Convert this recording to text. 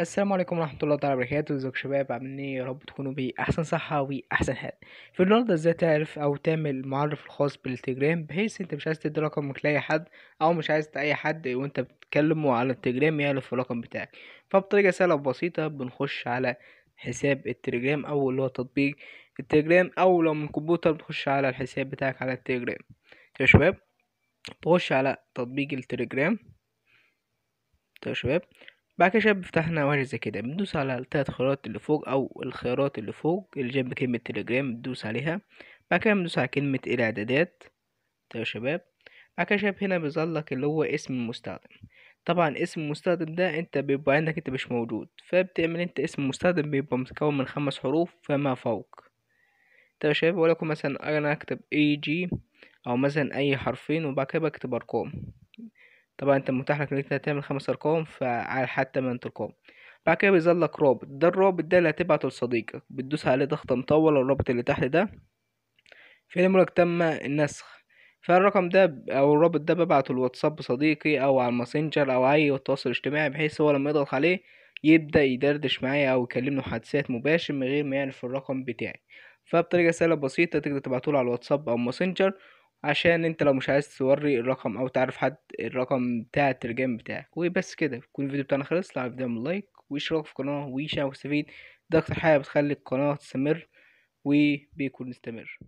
السلام عليكم ورحمة الله تعالى وبركاته ازيكم شباب عاملين ايه يا رب تكونوا بأحسن صحة وأحسن حال في النهاردة ازاي تعرف أو تعمل المعرف الخاص بالتليجرام بحيث انت مش عايز تدي رقمك لأي حد أو مش عايز أي حد وانت بتكلمه على التليجرام يعرف الرقم بتاعك فبطريقة سهلة وبسيطة بنخش على حساب التليجرام أو اللي هو تطبيق التليجرام أو لو من الكمبيوتر بتخش على الحساب بتاعك على التليجرام يا شباب تخش على تطبيق التليجرام يا شباب بعد كده شباب فتحنا واجهة زي كده بندوس على التلات خيارات اللي فوق أو الخيارات اللي فوق اللي جنب كلمة تليجرام بندوس عليها بعد كده بندوس على كلمة الإعدادات طيب يا شباب بعد كده شباب هنا بيظهر لك اللي هو اسم المستخدم طبعا اسم المستخدم ده انت بيبقى عندك انت مش موجود فبتعمل انت اسم المستخدم بيبقى متكون من خمس حروف فما فوق طيب يا شباب لكم مثلا انا اكتب اي جي او مثلا اي حرفين وبعد كده بكتب ارقام طبعا انت متاح لك انك تعمل خمس ارقام فعلى حتى ما ارقام بعد كده بيظهر لك رابط ده الرابط ده اللي هتبعته لصديقك بتدوس عليه ضغطة مطول الرابط اللي تحت ده في امرك تم النسخ فالرقم ده او الرابط ده ببعته الواتساب صديقي او على الماسنجر او اي تواصل اجتماعي بحيث هو لما يضغط عليه يبدأ يدردش معايا او يكلمني حادثات مباشر من غير ما يعرف الرقم بتاعي فبطريقة سهلة بسيطة تقدر تبعتوله على الواتساب او الماسنجر عشان انت لو مش عايز توري الرقم او تعرف حد الرقم بتاع الترجمة بتاعك وبس كده يكون الفيديو بتاعنا خلص لعب فيديو لايك واشتراك في القناة وشارك واستفيد ده اكتر حاجة بتخلي القناة تستمر وبيكون مستمر